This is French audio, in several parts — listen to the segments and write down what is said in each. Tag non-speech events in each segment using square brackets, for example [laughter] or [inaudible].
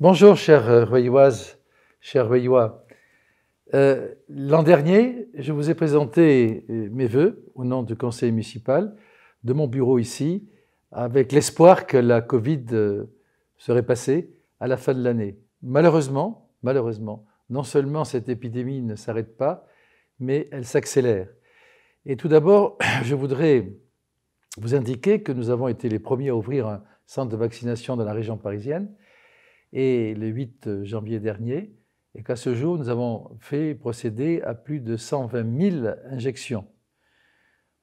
Bonjour, chers euh, Royoises, chers Royois. Euh, l'an dernier, je vous ai présenté euh, mes voeux au nom du conseil municipal, de mon bureau ici, avec l'espoir que la Covid serait passée à la fin de l'année. Malheureusement, malheureusement, non seulement cette épidémie ne s'arrête pas, mais elle s'accélère. Et tout d'abord, [clears throat] je voudrais vous indiquer que nous avons été les premiers à ouvrir un centre de vaccination dans la région parisienne et le 8 euh, janvier dernier, et qu'à ce jour, nous avons fait procéder à plus de 120 000 injections.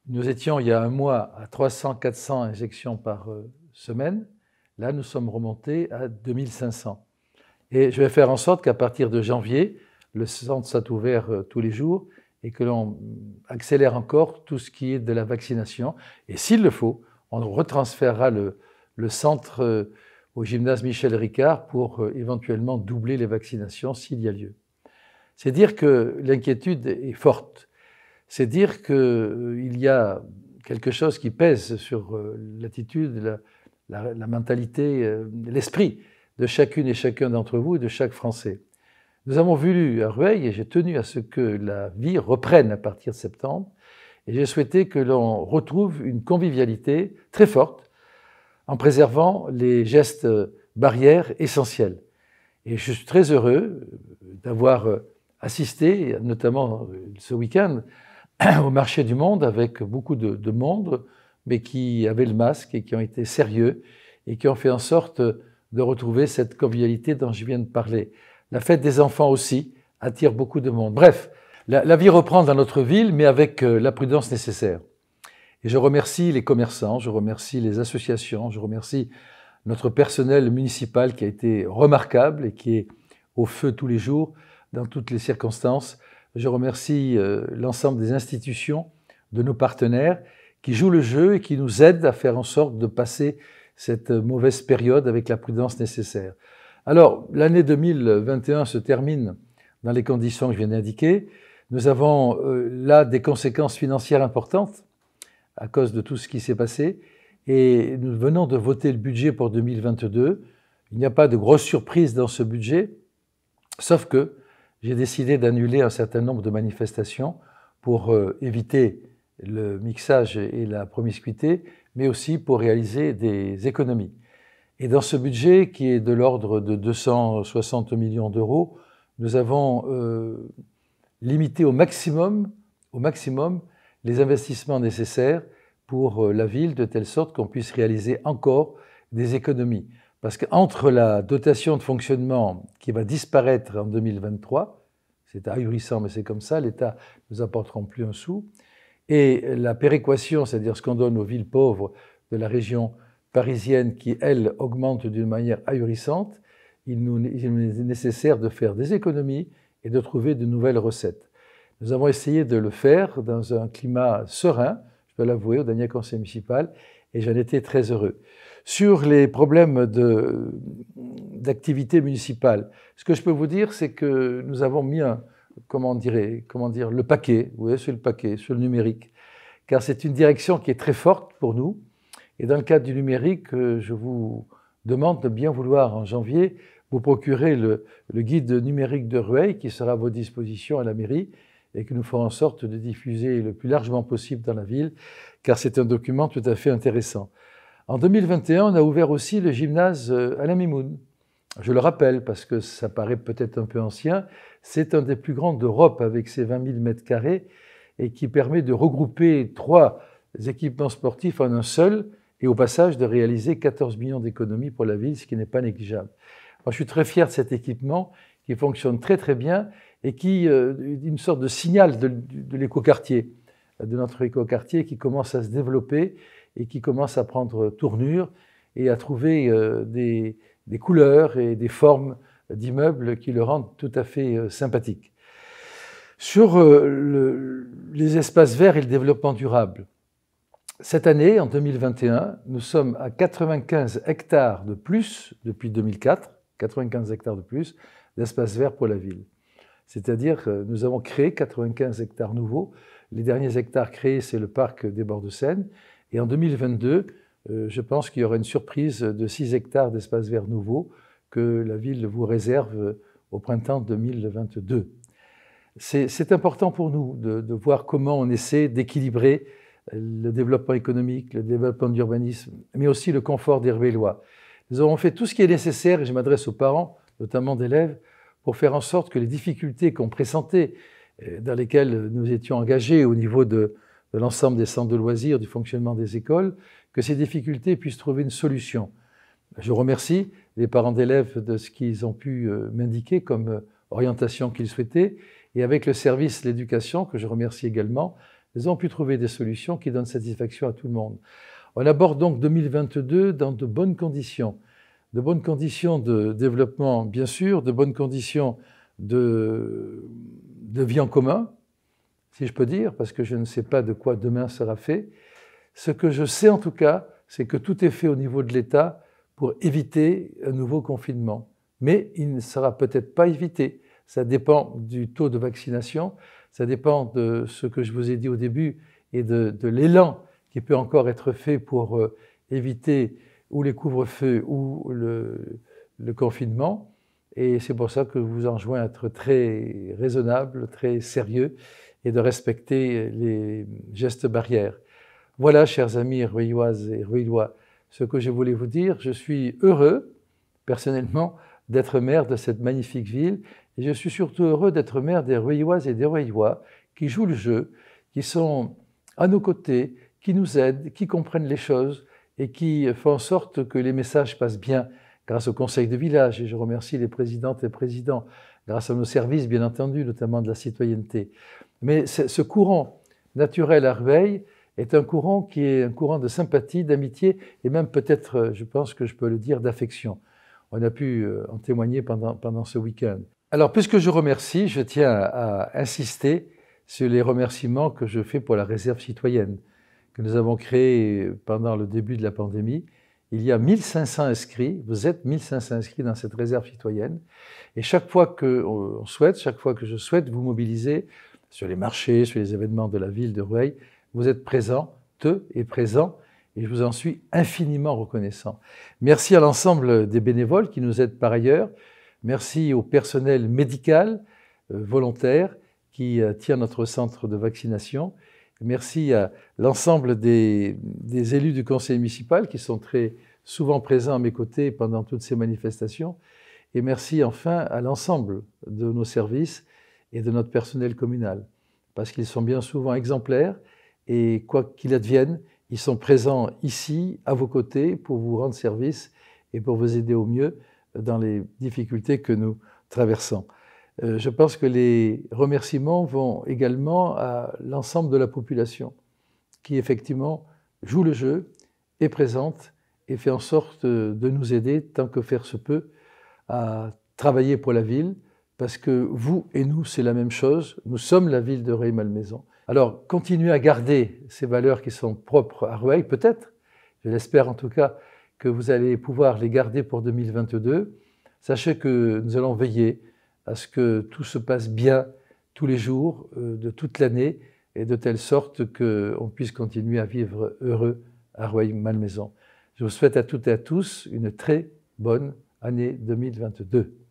Nous étions il y a un mois à 300-400 injections par euh, semaine. Là, nous sommes remontés à 2500. Et je vais faire en sorte qu'à partir de janvier, le centre soit ouvert euh, tous les jours et que l'on accélère encore tout ce qui est de la vaccination. Et s'il le faut, on retransférera le, le centre au gymnase Michel Ricard pour euh, éventuellement doubler les vaccinations s'il y a lieu. C'est dire que l'inquiétude est forte. C'est dire qu'il euh, il y a quelque chose qui pèse sur euh, l'attitude, la, la, mentalité, l'esprit de chacune et chacun d'entre vous et de chaque Français. Nous avons voulu à Rueil, et j'ai tenu à ce que la vie reprenne à partir de septembre, et j'ai souhaité que l'on retrouve une convivialité très forte en préservant les gestes euh, barrières essentiels. Et je suis très heureux euh, d'avoir euh, assisté, notamment ce week-end, [clears throat] au marché du monde avec beaucoup de, monde, mais qui avaient le masque et qui ont été sérieux et qui ont fait en sorte de retrouver cette convivialité dont je viens de parler. La fête des enfants aussi attire beaucoup de monde. Bref, la vie reprend dans notre ville, mais avec la prudence nécessaire. Et je remercie les commerçants, je remercie les associations, je remercie notre personnel municipal qui a été remarquable et qui est au feu tous les jours, dans toutes les circonstances. Je remercie euh, l'ensemble des institutions, de nos partenaires qui jouent le jeu et qui nous aident à faire en sorte de passer cette mauvaise période avec la prudence nécessaire. Alors, l'année 2021 se termine dans les conditions que je viens d'indiquer. Nous avons euh, là des conséquences financières importantes à cause de tout ce qui s'est passé. Et nous venons de voter le budget pour 2022. Il n'y a pas de grosse surprise dans ce budget, sauf que j'ai décidé d'annuler un certain nombre de manifestations pour euh, éviter le mixage et la promiscuité, mais aussi pour réaliser des économies. Et dans ce budget, qui est de l'ordre de 260 millions d'euros, nous avons euh, limité au maximum, au maximum les investissements nécessaires pour euh, la ville, de telle sorte qu'on puisse réaliser encore des économies. Parce qu'entre la dotation de fonctionnement qui va disparaître en 2023, c'est ahurissant, mais c'est comme ça, l'État ne nous apportera plus un sou, et la péréquation, c'est-à-dire ce qu'on donne aux villes pauvres de la région parisienne qui, elle, augmente d'une manière ahurissante, il nous est nécessaire de faire des économies et de trouver de nouvelles recettes. Nous avons essayé de le faire dans un climat serein, je dois l'avouer, au dernier conseil municipal, et j'en étais très heureux. Sur les problèmes d'activité municipale, ce que je peux vous dire, c'est que nous avons mis un, comment, comment dire, le paquet, vous voyez, sur le paquet, sur le numérique, car c'est une direction qui est très forte pour nous. Et dans le cadre du numérique, je vous demande de bien vouloir en janvier vous procurer le, le guide numérique de Rueil qui sera à vos dispositions à la mairie et que nous ferons en sorte de diffuser le plus largement possible dans la ville, car c'est un document tout à fait intéressant. En 2021, on a ouvert aussi le gymnase euh, Alain Mimoun. Je le rappelle parce que ça paraît peut-être un peu ancien, c'est un des plus grands d'Europe avec ses 20 000 mètres carrés et qui permet de regrouper trois équipements sportifs en un seul et au passage de réaliser 14 millions d'économies pour la ville, ce qui n'est pas négligeable. Moi, je suis très fier de cet équipement qui fonctionne très très bien et qui est euh, une sorte de signal de, l'écoquartier, de notre écoquartier qui commence à se développer et qui commence à prendre tournure et à trouver euh, des, couleurs et des formes d'immeubles qui le rendent tout à fait euh, sympathique. Sur les espaces verts et le développement durable, cette année, en 2021, nous sommes à 95 hectares de plus depuis 2004, 95 hectares de plus d'espaces verts pour la ville. C'est-à-dire que nous avons créé 95 hectares nouveaux. Les derniers hectares créés, c'est le parc des bords de Seine. Et en 2022, euh, je pense qu'il y aura une surprise de 6 hectares d'espace vert nouveau que la ville vous réserve au printemps 2022. C'est important pour nous de, voir comment on essaie d'équilibrer le développement économique, le développement d'urbanisme, mais aussi le confort des Réveillois. Nous avons fait tout ce qui est nécessaire, et je m'adresse aux parents, notamment d'élèves, pour faire en sorte que les difficultés qu'on pressentait, euh, dans lesquelles nous étions engagés au niveau de, l'ensemble des centres de loisirs, du fonctionnement des écoles, que ces difficultés puissent trouver une solution. Je remercie les parents d'élèves de ce qu'ils ont pu euh, m'indiquer comme euh, orientation qu'ils souhaitaient, et avec le service de l'éducation, que je remercie également, ils ont pu trouver des solutions qui donnent satisfaction à tout le monde. On aborde donc 2022 dans de bonnes conditions de bonnes conditions de développement, bien sûr, de bonnes conditions de, vie en commun, si je peux dire, parce que je ne sais pas de quoi demain sera fait. Ce que je sais en tout cas, c'est que tout est fait au niveau de l'État pour éviter un nouveau confinement. Mais il ne sera peut-être pas évité. Ça dépend du taux de vaccination, ça dépend de ce que je vous ai dit au début et de, l'élan qui peut encore être fait pour euh, éviter ou les couvre-feux ou le, confinement. Et c'est pour ça que je vous enjoins à être très raisonnable, très sérieux et de respecter les gestes barrières. Voilà, chers amis ruilloises et ruillois, ce que je voulais vous dire. Je suis heureux, personnellement, d'être maire de cette magnifique ville et je suis surtout heureux d'être maire des ruilloises et des ruillois qui jouent le jeu, qui sont à nos côtés, qui nous aident, qui comprennent les choses et qui font en sorte que les messages passent bien grâce au conseil de village, et je remercie les présidentes et présidents, grâce à nos services, bien entendu, notamment de la citoyenneté. Mais ce courant naturel à Arveille est un courant qui est un courant de sympathie, d'amitié, et même peut-être, je pense que je peux le dire, d'affection. On a pu euh, en témoigner pendant ce week-end. Alors, puisque je remercie, je tiens à insister sur les remerciements que je fais pour la réserve citoyenne que nous avons créé pendant le début de la pandémie. Il y a 1500 inscrits, vous êtes 1500 inscrits dans cette réserve citoyenne. Et chaque fois qu'on souhaite, chaque fois que je souhaite vous mobiliser sur les marchés, sur les événements de la ville de Rueil, vous êtes présents, te et présents, et je vous en suis infiniment reconnaissant. Merci à l'ensemble des bénévoles qui nous aident par ailleurs. Merci au personnel médical, euh, volontaire, qui euh, tient notre centre de vaccination. Merci à l'ensemble des, élus du conseil municipal qui sont très souvent présents à mes côtés pendant toutes ces manifestations. Et merci enfin à l'ensemble de nos services et de notre personnel communal, parce qu'ils sont bien souvent exemplaires et quoi qu'il advienne, ils sont présents ici, à vos côtés, pour vous rendre service et pour vous aider au mieux dans les difficultés que nous traversons. Euh, je pense que les remerciements vont également à l'ensemble de la population qui effectivement joue le jeu, est présente et fait en sorte euh, de nous aider tant que faire se peut à travailler pour la ville, parce que vous et nous, c'est la même chose. Nous sommes la ville de Rueil-Malmaison. Alors, continuez à garder ces valeurs qui sont propres à Rueil, peut-être. Je l'espère en tout cas que vous allez pouvoir les garder pour 2022. Sachez que nous allons veiller à ce que tout se passe bien tous les jours euh, de toute l'année et de telle sorte qu'on puisse continuer à vivre heureux à royaume malmaison Je vous souhaite à toutes et à tous une très bonne année 2022.